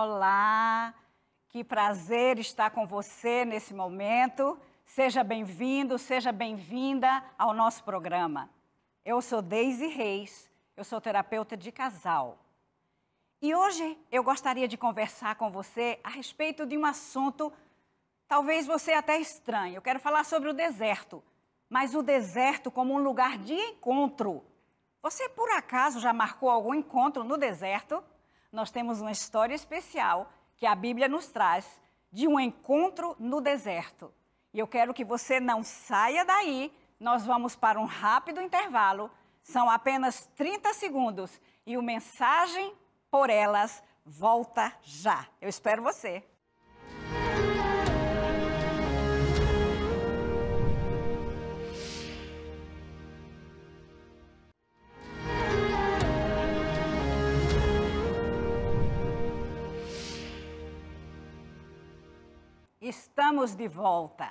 Olá, que prazer estar com você nesse momento. Seja bem-vindo, seja bem-vinda ao nosso programa. Eu sou Deise Reis, eu sou terapeuta de casal. E hoje eu gostaria de conversar com você a respeito de um assunto talvez você até estranhe. Eu quero falar sobre o deserto, mas o deserto como um lugar de encontro. Você por acaso já marcou algum encontro no deserto? nós temos uma história especial que a Bíblia nos traz de um encontro no deserto. E eu quero que você não saia daí, nós vamos para um rápido intervalo, são apenas 30 segundos e o mensagem por elas volta já. Eu espero você. Estamos de volta.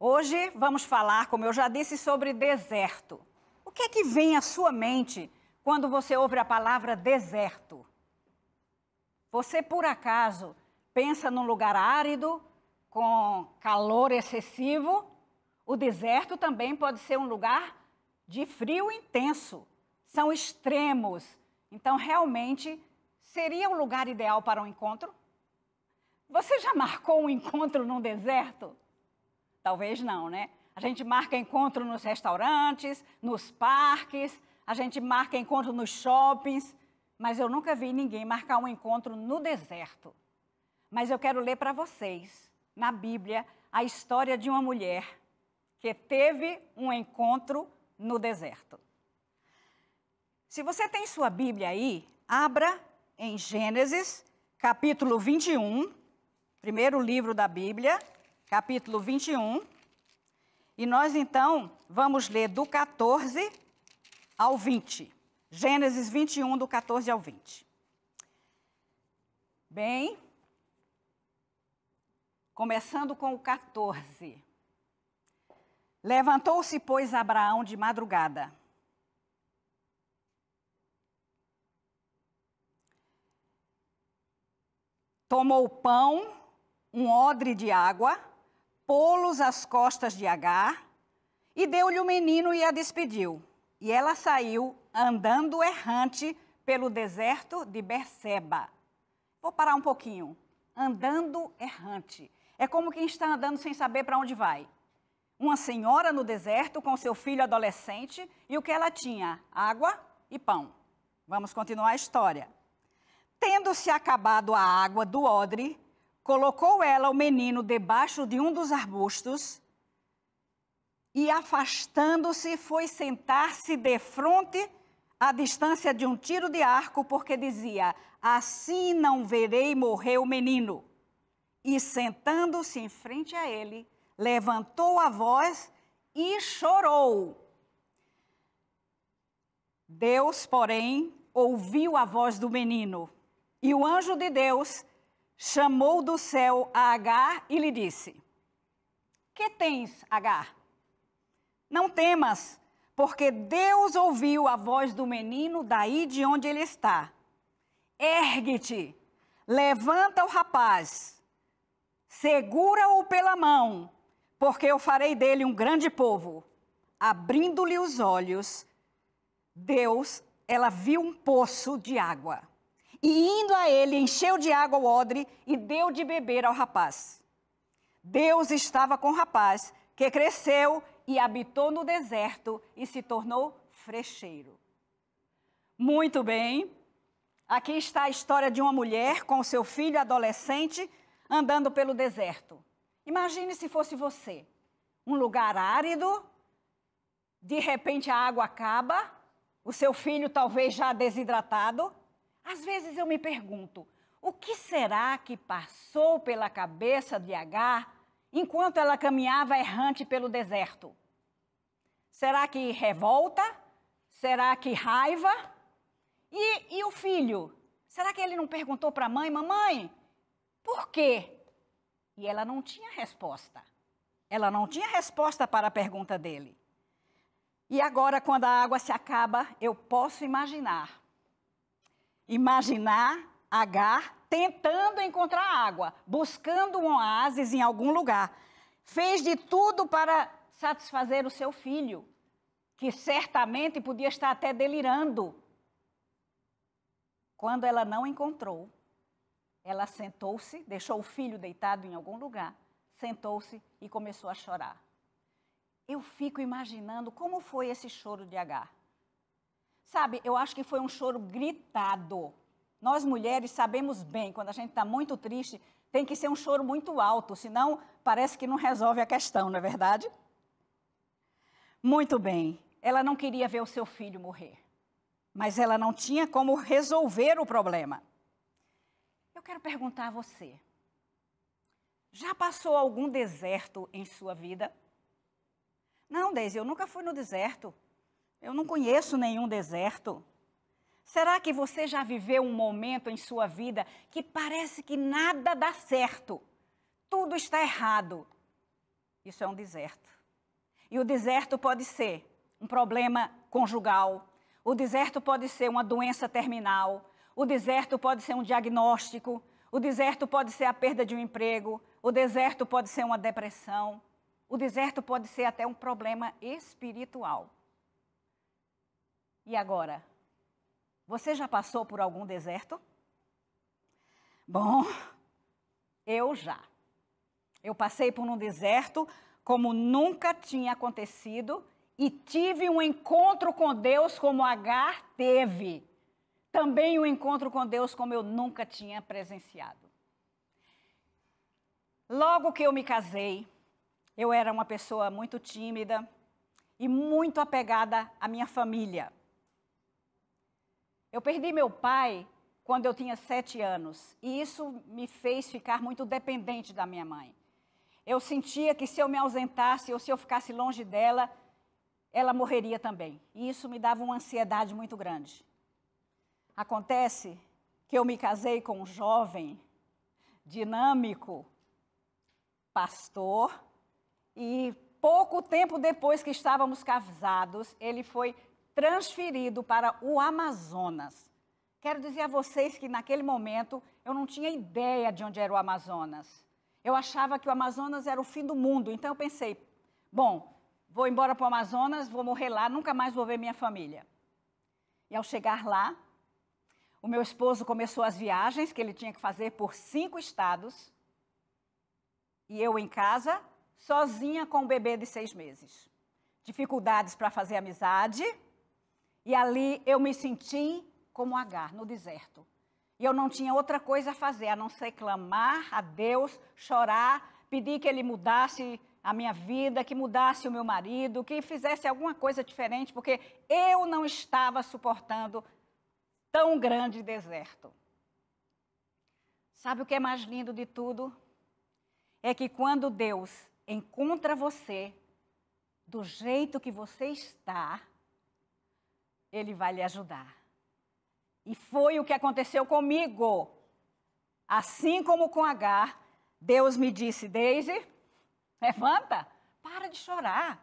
Hoje vamos falar, como eu já disse, sobre deserto. O que é que vem à sua mente quando você ouve a palavra deserto? Você, por acaso, pensa num lugar árido, com calor excessivo? O deserto também pode ser um lugar de frio intenso. São extremos. Então, realmente, seria um lugar ideal para um encontro? Você já marcou um encontro num deserto? Talvez não, né? A gente marca encontro nos restaurantes, nos parques, a gente marca encontro nos shoppings, mas eu nunca vi ninguém marcar um encontro no deserto. Mas eu quero ler para vocês, na Bíblia, a história de uma mulher que teve um encontro no deserto. Se você tem sua Bíblia aí, abra em Gênesis, capítulo 21, primeiro livro da Bíblia, capítulo 21. E nós então vamos ler do 14 ao 20. Gênesis 21, do 14 ao 20. Bem, começando com o 14. Levantou-se, pois, Abraão de madrugada. Tomou o pão um odre de água, pô-los às costas de Agar, e deu-lhe o menino e a despediu. E ela saiu andando errante pelo deserto de Berseba. Vou parar um pouquinho. Andando errante. É como quem está andando sem saber para onde vai. Uma senhora no deserto com seu filho adolescente e o que ela tinha? Água e pão. Vamos continuar a história. Tendo-se acabado a água do odre, colocou ela o menino debaixo de um dos arbustos e, afastando-se, foi sentar-se de frente à distância de um tiro de arco, porque dizia: Assim não verei morrer o menino. E, sentando-se em frente a ele, levantou a voz e chorou. Deus, porém, ouviu a voz do menino, e o anjo de Deus chamou do céu a Agar e lhe disse: Que tens, Agar? Não temas, porque Deus ouviu a voz do menino daí de onde ele está. Ergue-te, levanta o rapaz, segura-o pela mão, porque eu farei dele um grande povo. Abrindo-lhe os olhos, Deus, ela viu um poço de água e indo a ele, encheu de água o odre e deu de beber ao rapaz. Deus estava com o rapaz, que cresceu e habitou no deserto e se tornou frecheiro. Muito bem. Aqui está a história de uma mulher com seu filho adolescente andando pelo deserto. Imagine se fosse você. Um lugar árido, de repente a água acaba, o seu filho talvez já desidratado, às vezes eu me pergunto, o que será que passou pela cabeça de Agar enquanto ela caminhava errante pelo deserto? Será que revolta? Será que raiva? E, e o filho? Será que ele não perguntou para a mãe, mamãe, por quê? E ela não tinha resposta. Ela não tinha resposta para a pergunta dele. E agora, quando a água se acaba, eu posso imaginar Imaginar Agar tentando encontrar água, buscando um oásis em algum lugar. Fez de tudo para satisfazer o seu filho, que certamente podia estar até delirando. Quando ela não encontrou, ela sentou-se, deixou o filho deitado em algum lugar, sentou-se e começou a chorar. Eu fico imaginando como foi esse choro de Agar. Sabe, eu acho que foi um choro gritado. Nós mulheres sabemos bem, quando a gente está muito triste, tem que ser um choro muito alto, senão parece que não resolve a questão, não é verdade? Muito bem, ela não queria ver o seu filho morrer, mas ela não tinha como resolver o problema. Eu quero perguntar a você: já passou algum deserto em sua vida? Não, Deise, eu nunca fui no deserto. Eu não conheço nenhum deserto. Será que você já viveu um momento em sua vida que parece que nada dá certo? Tudo está errado. Isso é um deserto. E o deserto pode ser um problema conjugal, o deserto pode ser uma doença terminal, o deserto pode ser um diagnóstico, o deserto pode ser a perda de um emprego, o deserto pode ser uma depressão, o deserto pode ser até um problema espiritual. E agora? Você já passou por algum deserto? Bom, eu já. Eu passei por um deserto como nunca tinha acontecido e tive um encontro com Deus como Agar teve. Também um encontro com Deus como eu nunca tinha presenciado. Logo que eu me casei, eu era uma pessoa muito tímida e muito apegada à minha família. Eu perdi meu pai quando eu tinha sete anos e isso me fez ficar muito dependente da minha mãe. Eu sentia que se eu me ausentasse ou se eu ficasse longe dela, ela morreria também. E isso me dava uma ansiedade muito grande. Acontece que eu me casei com um jovem, dinâmico, pastor, e pouco tempo depois que estávamos casados, ele foi transferido para o Amazonas. Quero dizer a vocês que naquele momento eu não tinha ideia de onde era o Amazonas. Eu achava que o Amazonas era o fim do mundo, então eu pensei: bom, vou embora para o Amazonas, vou morrer lá, nunca mais vou ver minha família. E ao chegar lá, o meu esposo começou as viagens que ele tinha que fazer por cinco estados. E eu em casa, sozinha com um bebê de seis meses. Dificuldades para fazer amizade, e ali eu me senti como Agar, no deserto. E eu não tinha outra coisa a fazer a não ser clamar a Deus, chorar, pedir que Ele mudasse a minha vida, que mudasse o meu marido, que fizesse alguma coisa diferente, porque eu não estava suportando tão grande deserto. Sabe o que é mais lindo de tudo? É que quando Deus encontra você do jeito que você está, ele vai lhe ajudar. E foi o que aconteceu comigo. Assim como com Agar, Deus me disse: Deise, levanta, para de chorar,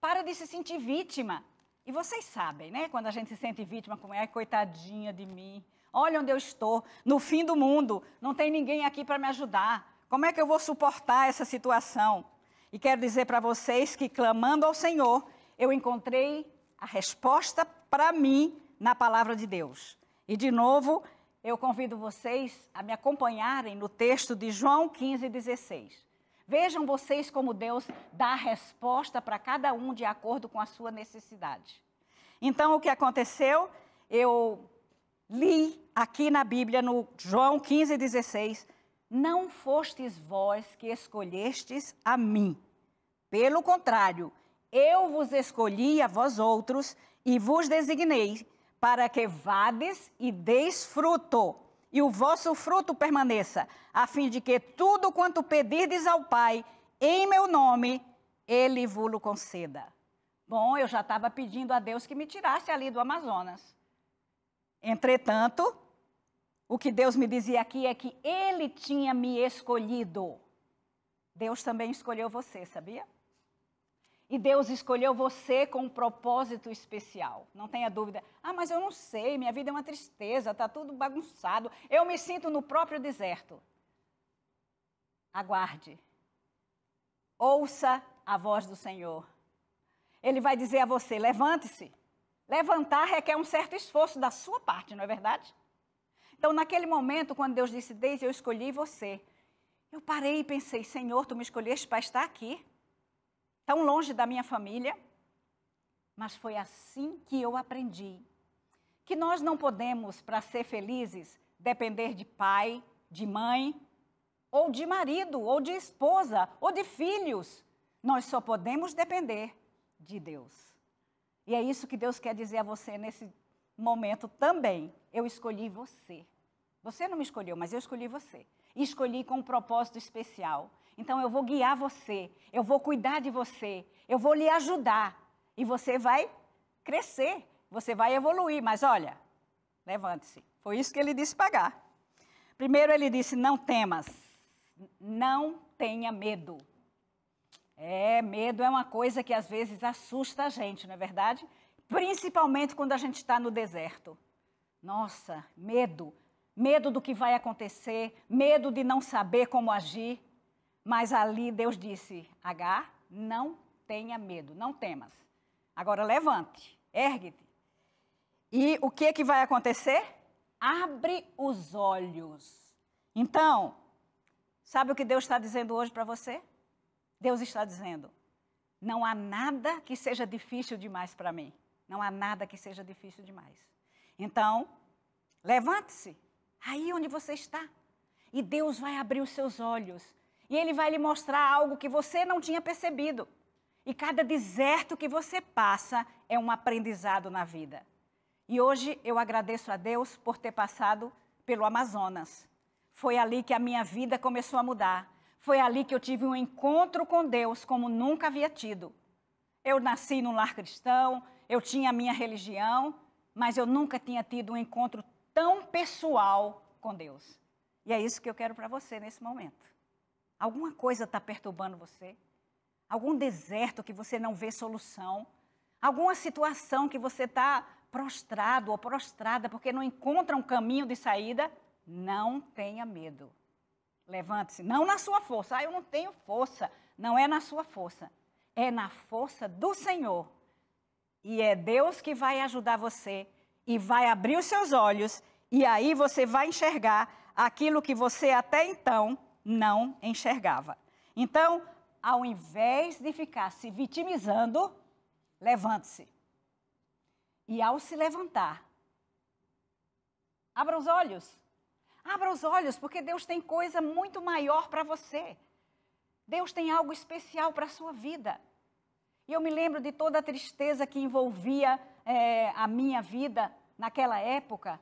para de se sentir vítima. E vocês sabem, né? Quando a gente se sente vítima, como é, coitadinha de mim. Olha onde eu estou, no fim do mundo, não tem ninguém aqui para me ajudar. Como é que eu vou suportar essa situação? E quero dizer para vocês que, clamando ao Senhor, eu encontrei a resposta para mim na palavra de Deus. E de novo, eu convido vocês a me acompanharem no texto de João 15, 16. Vejam vocês como Deus dá a resposta para cada um de acordo com a sua necessidade. Então, o que aconteceu? Eu li aqui na Bíblia, no João 15, 16: Não fostes vós que escolhestes a mim. Pelo contrário, eu vos escolhi a vós outros e vos designei para que vades e deis fruto, e o vosso fruto permaneça, a fim de que tudo quanto pedirdes ao Pai em meu nome, ele vos conceda. Bom, eu já estava pedindo a Deus que me tirasse ali do Amazonas. Entretanto, o que Deus me dizia aqui é que ele tinha me escolhido. Deus também escolheu você, sabia? E Deus escolheu você com um propósito especial. Não tenha dúvida. Ah, mas eu não sei, minha vida é uma tristeza, está tudo bagunçado. Eu me sinto no próprio deserto. Aguarde. Ouça a voz do Senhor. Ele vai dizer a você: levante-se. Levantar requer um certo esforço da sua parte, não é verdade? Então, naquele momento, quando Deus disse: Deise, eu escolhi você. Eu parei e pensei: Senhor, tu me escolheste para estar aqui tão longe da minha família, mas foi assim que eu aprendi que nós não podemos, para ser felizes, depender de pai, de mãe, ou de marido, ou de esposa, ou de filhos. Nós só podemos depender de Deus. E é isso que Deus quer dizer a você nesse momento também. Eu escolhi você. Você não me escolheu, mas eu escolhi você. E escolhi com um propósito especial. Então eu vou guiar você, eu vou cuidar de você, eu vou lhe ajudar e você vai crescer, você vai evoluir. Mas olha, levante-se. Foi isso que ele disse pagar. Primeiro ele disse: não temas, não tenha medo. É, medo é uma coisa que às vezes assusta a gente, não é verdade? Principalmente quando a gente está no deserto. Nossa, medo. Medo do que vai acontecer, medo de não saber como agir. Mas ali Deus disse: Agar, não tenha medo, não temas. Agora levante, ergue-te. E o que, que vai acontecer? Abre os olhos. Então, sabe o que Deus está dizendo hoje para você? Deus está dizendo: não há nada que seja difícil demais para mim. Não há nada que seja difícil demais. Então, levante-se, aí onde você está. E Deus vai abrir os seus olhos e ele vai lhe mostrar algo que você não tinha percebido. E cada deserto que você passa é um aprendizado na vida. E hoje eu agradeço a Deus por ter passado pelo Amazonas. Foi ali que a minha vida começou a mudar. Foi ali que eu tive um encontro com Deus como nunca havia tido. Eu nasci num lar cristão, eu tinha a minha religião, mas eu nunca tinha tido um encontro tão pessoal com Deus. E é isso que eu quero para você nesse momento. Alguma coisa está perturbando você? Algum deserto que você não vê solução? Alguma situação que você está prostrado ou prostrada porque não encontra um caminho de saída? Não tenha medo. Levante-se. Não na sua força. Ah, eu não tenho força. Não é na sua força. É na força do Senhor. E é Deus que vai ajudar você e vai abrir os seus olhos. E aí você vai enxergar aquilo que você até então não enxergava. Então, ao invés de ficar se vitimizando, levante-se. E ao se levantar, abra os olhos. Abra os olhos, porque Deus tem coisa muito maior para você. Deus tem algo especial para a sua vida. E eu me lembro de toda a tristeza que envolvia é, a minha vida naquela época.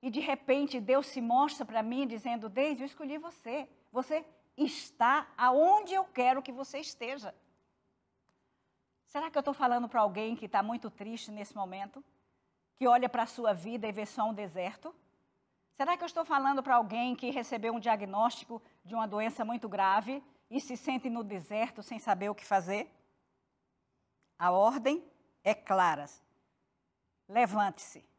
E de repente Deus se mostra para mim dizendo: desde eu escolhi você. Você está aonde eu quero que você esteja. Será que eu estou falando para alguém que está muito triste nesse momento? Que olha para a sua vida e vê só um deserto? Será que eu estou falando para alguém que recebeu um diagnóstico de uma doença muito grave e se sente no deserto sem saber o que fazer? A ordem é clara. Levante-se.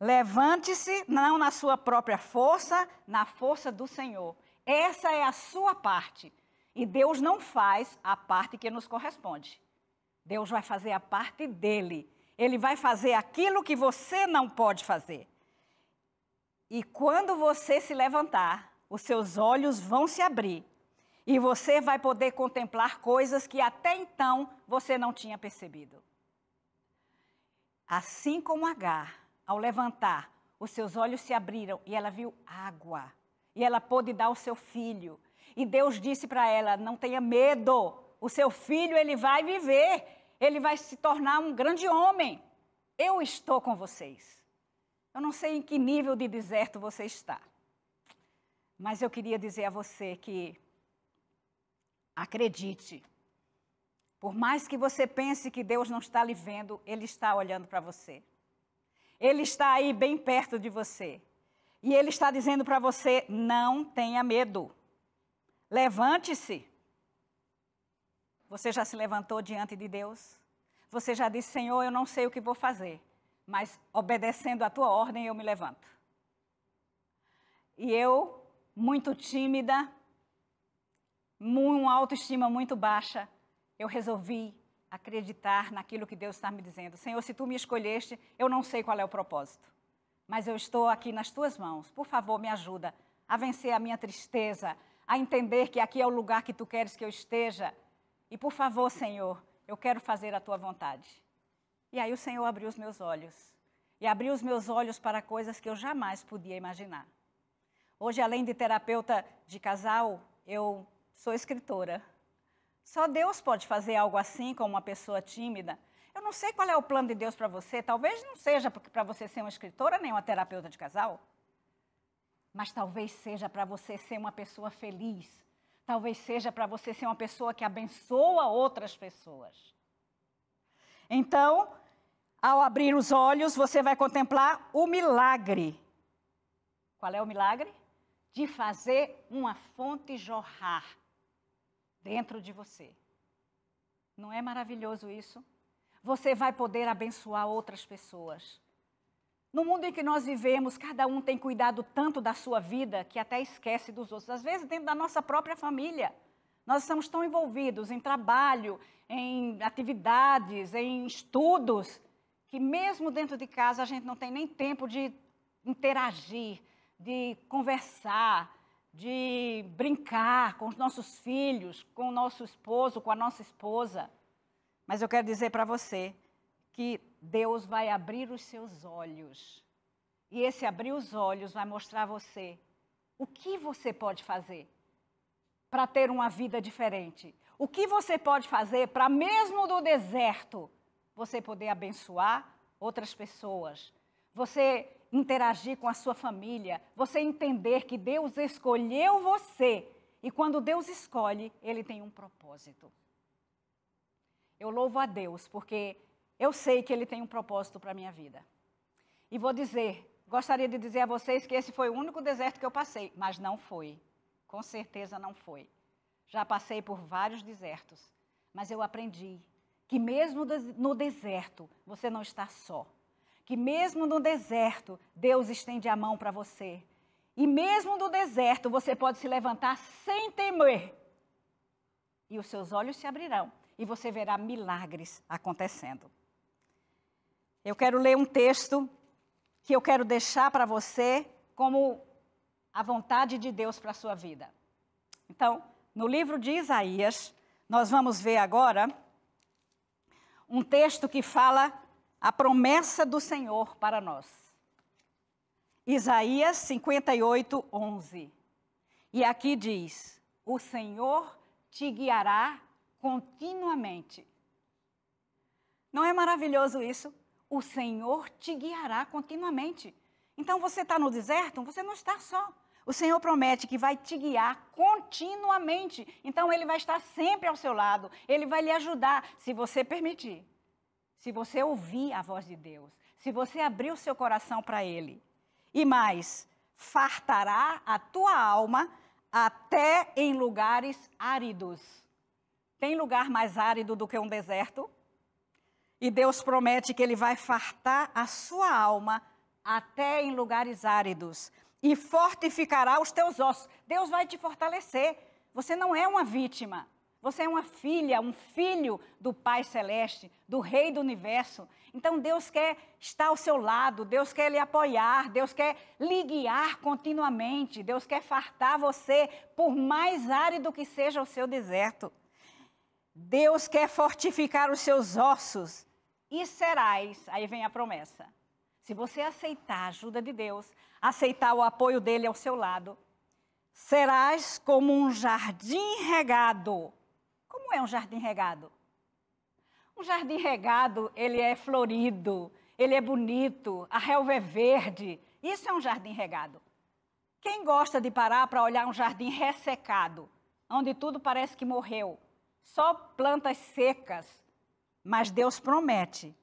Levante-se, não na sua própria força, na força do Senhor. Essa é a sua parte. E Deus não faz a parte que nos corresponde. Deus vai fazer a parte dele. Ele vai fazer aquilo que você não pode fazer. E quando você se levantar, os seus olhos vão se abrir e você vai poder contemplar coisas que até então você não tinha percebido. Assim como Agar, ao levantar, os seus olhos se abriram e ela viu água. E ela pôde dar ao seu filho. E Deus disse para ela: Não tenha medo, o seu filho ele vai viver, ele vai se tornar um grande homem. Eu estou com vocês. Eu não sei em que nível de deserto você está, mas eu queria dizer a você que acredite. Por mais que você pense que Deus não está lhe vendo, Ele está olhando para você. Ele está aí bem perto de você. E ele está dizendo para você: não tenha medo. Levante-se. Você já se levantou diante de Deus? Você já disse: Senhor, eu não sei o que vou fazer, mas obedecendo a tua ordem eu me levanto. E eu, muito tímida, uma autoestima muito baixa, eu resolvi acreditar naquilo que Deus está me dizendo. Senhor, se tu me escolheste, eu não sei qual é o propósito, mas eu estou aqui nas tuas mãos. Por favor, me ajuda a vencer a minha tristeza, a entender que aqui é o lugar que tu queres que eu esteja. E por favor, Senhor, eu quero fazer a tua vontade. E aí o Senhor abriu os meus olhos. E abriu os meus olhos para coisas que eu jamais podia imaginar. Hoje, além de terapeuta de casal, eu sou escritora. Só Deus pode fazer algo assim com uma pessoa tímida. Eu não sei qual é o plano de Deus para você. Talvez não seja para você ser uma escritora nem uma terapeuta de casal. Mas talvez seja para você ser uma pessoa feliz. Talvez seja para você ser uma pessoa que abençoa outras pessoas. Então, ao abrir os olhos, você vai contemplar o milagre. Qual é o milagre? De fazer uma fonte jorrar dentro de você. Não é maravilhoso isso? Você vai poder abençoar outras pessoas. No mundo em que nós vivemos, cada um tem cuidado tanto da sua vida que até esquece dos outros. Às vezes, dentro da nossa própria família, nós estamos tão envolvidos em trabalho, em atividades, em estudos, que mesmo dentro de casa a gente não tem nem tempo de interagir, de conversar, de brincar com os nossos filhos, com o nosso esposo, com a nossa esposa. Mas eu quero dizer para você que Deus vai abrir os seus olhos. E esse abrir os olhos vai mostrar a você o que você pode fazer para ter uma vida diferente. O que você pode fazer para, mesmo do deserto, você poder abençoar outras pessoas. Você interagir com a sua família, você entender que Deus escolheu você e quando Deus escolhe, ele tem um propósito. Eu louvo a Deus porque eu sei que ele tem um propósito para a minha vida. E vou dizer, gostaria de dizer a vocês que esse foi o único deserto que eu passei, mas não foi. Com certeza não foi. Já passei por vários desertos, mas eu aprendi que mesmo no deserto você não está só que mesmo no deserto, Deus estende a mão para você. E mesmo no deserto, você pode se levantar sem temer. E os seus olhos se abrirão e você verá milagres acontecendo. Eu quero ler um texto que eu quero deixar para você como a vontade de Deus para a sua vida. Então, no livro de Isaías, nós vamos ver agora um texto que fala a promessa do Senhor para nós. Isaías 58, 11. E aqui diz: O Senhor te guiará continuamente. Não é maravilhoso isso? O Senhor te guiará continuamente. Então você está no deserto, você não está só. O Senhor promete que vai te guiar continuamente. Então Ele vai estar sempre ao seu lado. Ele vai lhe ajudar, se você permitir se você ouvir a voz de Deus, se você abrir o seu coração para Ele. E mais, fartará a tua alma até em lugares áridos. Tem lugar mais árido do que um deserto? E Deus promete que Ele vai fartar a sua alma até em lugares áridos e fortificará os teus ossos. Deus vai te fortalecer. Você não é uma vítima. Você é uma filha, um filho do Pai Celeste, do Rei do Universo. Então Deus quer estar ao seu lado, Deus quer lhe apoiar, Deus quer lhe guiar continuamente, Deus quer fartar você, por mais árido que seja o seu deserto. Deus quer fortificar os seus ossos e serás. Aí vem a promessa. Se você aceitar a ajuda de Deus, aceitar o apoio dele ao seu lado, serás como um jardim regado é um jardim regado. Um jardim regado, ele é florido, ele é bonito, a relva é verde. Isso é um jardim regado. Quem gosta de parar para olhar um jardim ressecado, onde tudo parece que morreu, só plantas secas, mas Deus promete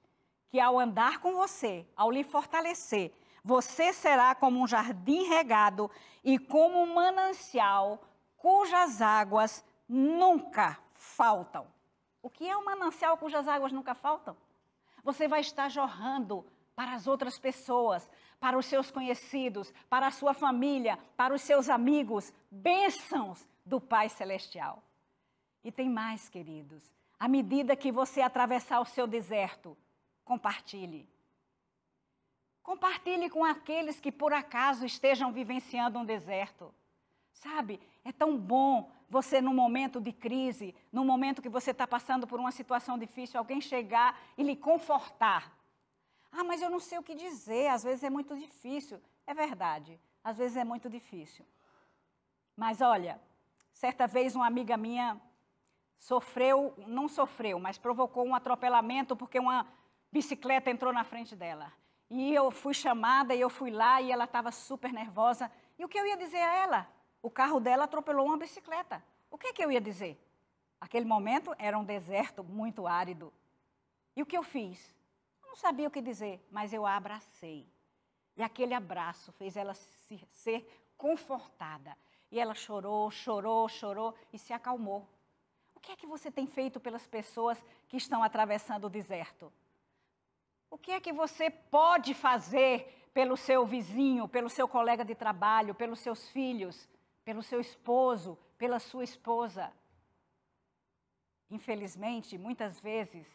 que ao andar com você, ao lhe fortalecer, você será como um jardim regado e como um manancial cujas águas nunca faltam. O que é um manancial cujas águas nunca faltam? Você vai estar jorrando para as outras pessoas, para os seus conhecidos, para a sua família, para os seus amigos, bênçãos do Pai Celestial. E tem mais, queridos. À medida que você atravessar o seu deserto, compartilhe. Compartilhe com aqueles que por acaso estejam vivenciando um deserto. Sabe, é tão bom você, num momento de crise, num momento que você está passando por uma situação difícil, alguém chegar e lhe confortar. Ah, mas eu não sei o que dizer, às vezes é muito difícil. É verdade, às vezes é muito difícil. Mas olha, certa vez uma amiga minha sofreu, não sofreu, mas provocou um atropelamento porque uma bicicleta entrou na frente dela. E eu fui chamada e eu fui lá e ela estava super nervosa. E o que eu ia dizer a ela? O carro dela atropelou uma bicicleta. O que, é que eu ia dizer? Aquele momento era um deserto muito árido. E o que eu fiz? Eu não sabia o que dizer, mas eu a abracei. E aquele abraço fez ela se, ser confortada. E ela chorou, chorou, chorou e se acalmou. O que é que você tem feito pelas pessoas que estão atravessando o deserto? O que é que você pode fazer pelo seu vizinho, pelo seu colega de trabalho, pelos seus filhos? pelo seu esposo, pela sua esposa. Infelizmente, muitas vezes,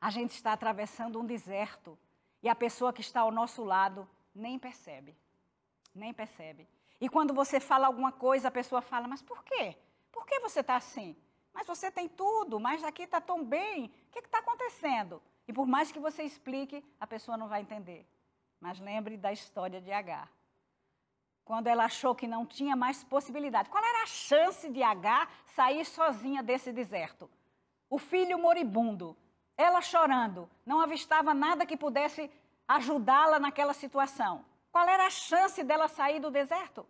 a gente está atravessando um deserto e a pessoa que está ao nosso lado nem percebe. Nem percebe. E quando você fala alguma coisa, a pessoa fala: Mas por quê? Por que você está assim? Mas você tem tudo, mas aqui está tão bem, o que está acontecendo? E por mais que você explique, a pessoa não vai entender. Mas lembre da história de Agar quando ela achou que não tinha mais possibilidade. Qual era a chance de H sair sozinha desse deserto? O filho moribundo, ela chorando, não avistava nada que pudesse ajudá-la naquela situação. Qual era a chance dela sair do deserto?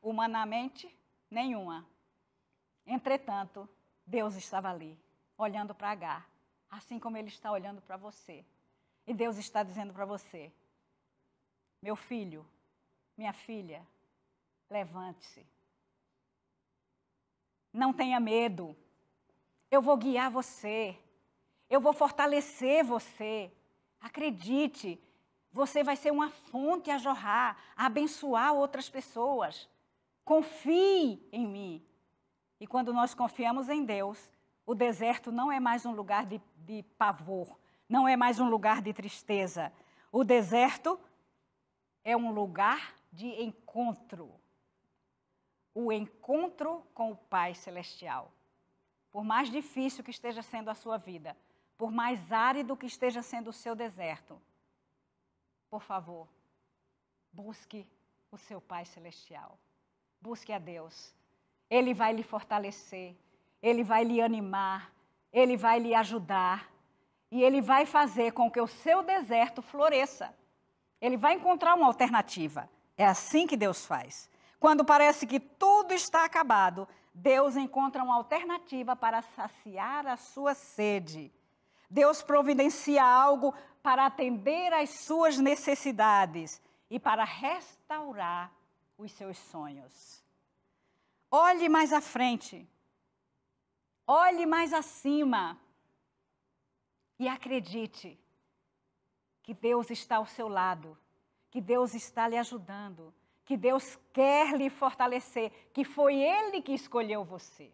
Humanamente, nenhuma. Entretanto, Deus estava ali, olhando para H, assim como ele está olhando para você. E Deus está dizendo para você: Meu filho, minha filha, levante-se. Não tenha medo. Eu vou guiar você. Eu vou fortalecer você. Acredite, você vai ser uma fonte a jorrar, a abençoar outras pessoas. Confie em mim. E quando nós confiamos em Deus, o deserto não é mais um lugar de, de pavor, não é mais um lugar de tristeza. O deserto é um lugar de encontro o encontro com o Pai Celestial. Por mais difícil que esteja sendo a sua vida, por mais árido que esteja sendo o seu deserto, por favor, busque o seu Pai Celestial. Busque a Deus. Ele vai lhe fortalecer, ele vai lhe animar, ele vai lhe ajudar e ele vai fazer com que o seu deserto floresça. Ele vai encontrar uma alternativa. É assim que Deus faz. Quando parece que tudo está acabado, Deus encontra uma alternativa para saciar a sua sede. Deus providencia algo para atender às suas necessidades e para restaurar os seus sonhos. Olhe mais à frente. Olhe mais acima. E acredite que Deus está ao seu lado que Deus está lhe ajudando, que Deus quer lhe fortalecer, que foi Ele que escolheu você.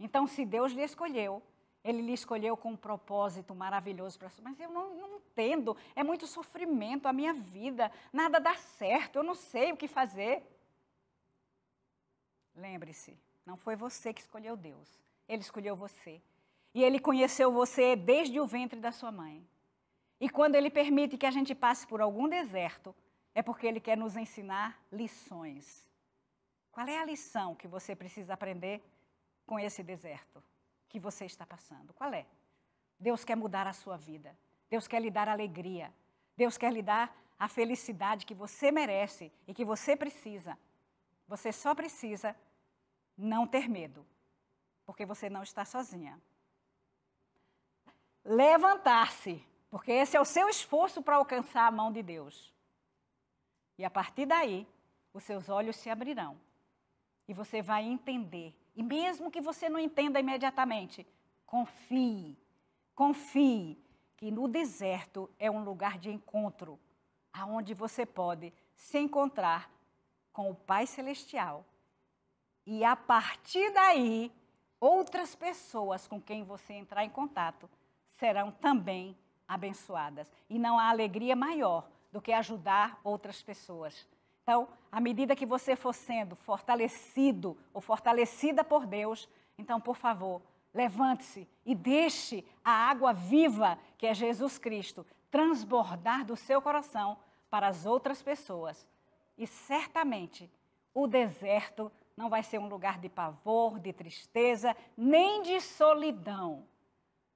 Então, se Deus lhe escolheu, Ele lhe escolheu com um propósito maravilhoso para você. Mas eu não, não entendo, é muito sofrimento a minha vida, nada dá certo, eu não sei o que fazer. Lembre-se, não foi você que escolheu Deus, Ele escolheu você. E Ele conheceu você desde o ventre da sua mãe. E quando ele permite que a gente passe por algum deserto, é porque ele quer nos ensinar lições. Qual é a lição que você precisa aprender com esse deserto que você está passando? Qual é? Deus quer mudar a sua vida. Deus quer lhe dar alegria. Deus quer lhe dar a felicidade que você merece e que você precisa. Você só precisa não ter medo, porque você não está sozinha. Levantar-se porque esse é o seu esforço para alcançar a mão de Deus. E a partir daí, os seus olhos se abrirão. E você vai entender. E mesmo que você não entenda imediatamente, confie. Confie que no deserto é um lugar de encontro, aonde você pode se encontrar com o Pai Celestial. E a partir daí, outras pessoas com quem você entrar em contato serão também abençoadas. E não há alegria maior do que ajudar outras pessoas. Então, à medida que você for sendo fortalecido ou fortalecida por Deus, então, por favor, levante-se e deixe a água viva, que é Jesus Cristo, transbordar do seu coração para as outras pessoas. E certamente o deserto não vai ser um lugar de pavor, de tristeza, nem de solidão,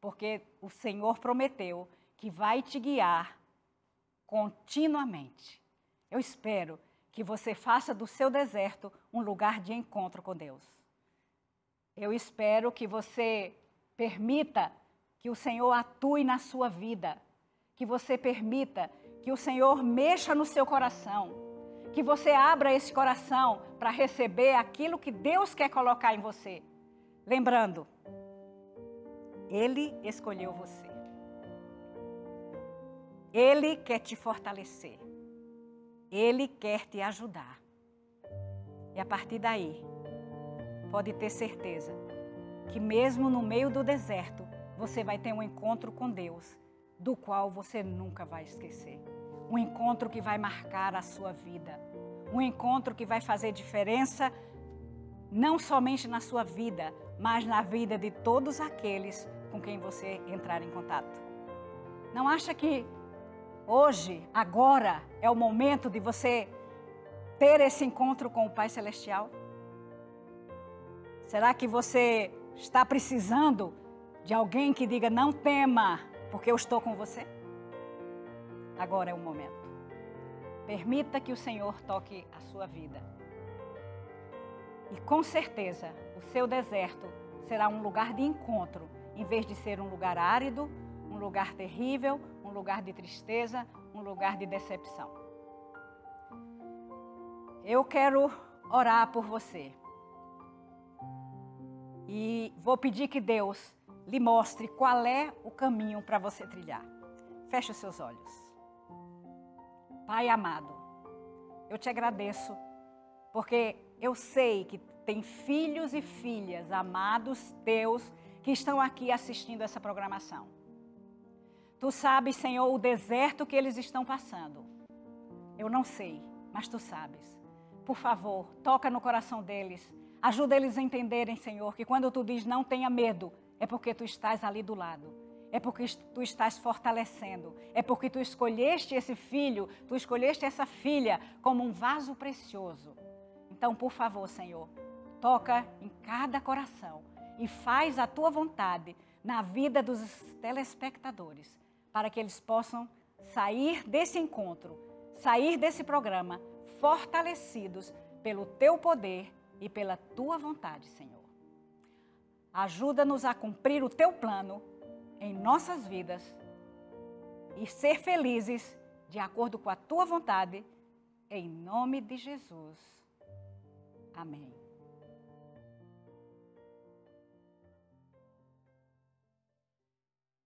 porque o Senhor prometeu que vai te guiar continuamente. Eu espero que você faça do seu deserto um lugar de encontro com Deus. Eu espero que você permita que o Senhor atue na sua vida, que você permita que o Senhor mexa no seu coração, que você abra esse coração para receber aquilo que Deus quer colocar em você. Lembrando, Ele escolheu você. Ele quer te fortalecer. Ele quer te ajudar. E a partir daí, pode ter certeza que, mesmo no meio do deserto, você vai ter um encontro com Deus, do qual você nunca vai esquecer. Um encontro que vai marcar a sua vida. Um encontro que vai fazer diferença não somente na sua vida, mas na vida de todos aqueles com quem você entrar em contato. Não acha que Hoje, agora é o momento de você ter esse encontro com o Pai Celestial? Será que você está precisando de alguém que diga: Não tema, porque eu estou com você? Agora é o momento. Permita que o Senhor toque a sua vida. E com certeza, o seu deserto será um lugar de encontro, em vez de ser um lugar árido, um lugar terrível, um lugar de tristeza, um lugar de decepção. Eu quero orar por você. E vou pedir que Deus lhe mostre qual é o caminho para você trilhar. Feche os seus olhos. Pai amado, eu te agradeço porque eu sei que tem filhos e filhas amados teus que estão aqui assistindo essa programação. Tu sabes, Senhor, o deserto que eles estão passando. Eu não sei, mas tu sabes. Por favor, toca no coração deles. Ajuda eles a entenderem, Senhor, que quando tu diz não tenha medo, é porque tu estás ali do lado. É porque tu estás fortalecendo. É porque tu escolheste esse filho, tu escolheste essa filha como um vaso precioso. Então, por favor, Senhor, toca em cada coração e faz a tua vontade na vida dos telespectadores para que eles possam sair desse encontro, sair desse programa fortalecidos pelo teu poder e pela tua vontade, Senhor. Ajuda-nos a cumprir o teu plano em nossas vidas e ser felizes de acordo com a tua vontade, em nome de Jesus. Amém.